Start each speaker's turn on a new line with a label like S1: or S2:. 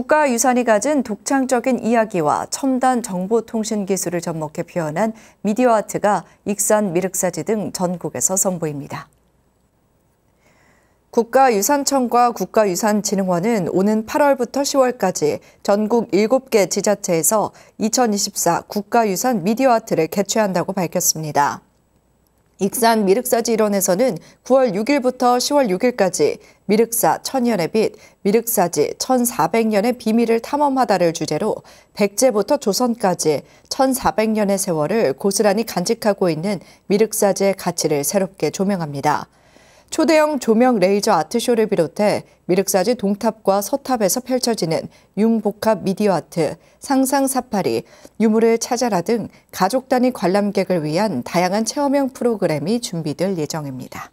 S1: 국가유산이 가진 독창적인 이야기와 첨단 정보통신 기술을 접목해 표현한 미디어 아트가 익산 미륵사지 등 전국에서 선보입니다. 국가유산청과 국가유산진흥원은 오는 8월부터 10월까지 전국 7개 지자체에서 2024 국가유산 미디어 아트를 개최한다고 밝혔습니다. 익산 미륵사지 일원에서는 9월 6일부터 10월 6일까지 미륵사 천년의 빛, 미륵사지 1400년의 비밀을 탐험하다를 주제로 백제부터 조선까지 1400년의 세월을 고스란히 간직하고 있는 미륵사지의 가치를 새롭게 조명합니다. 초대형 조명 레이저 아트쇼를 비롯해 미륵사지 동탑과 서탑에서 펼쳐지는 융복합 미디어 아트, 상상 사파리, 유물을 찾아라 등 가족 단위 관람객을 위한 다양한 체험형 프로그램이 준비될 예정입니다.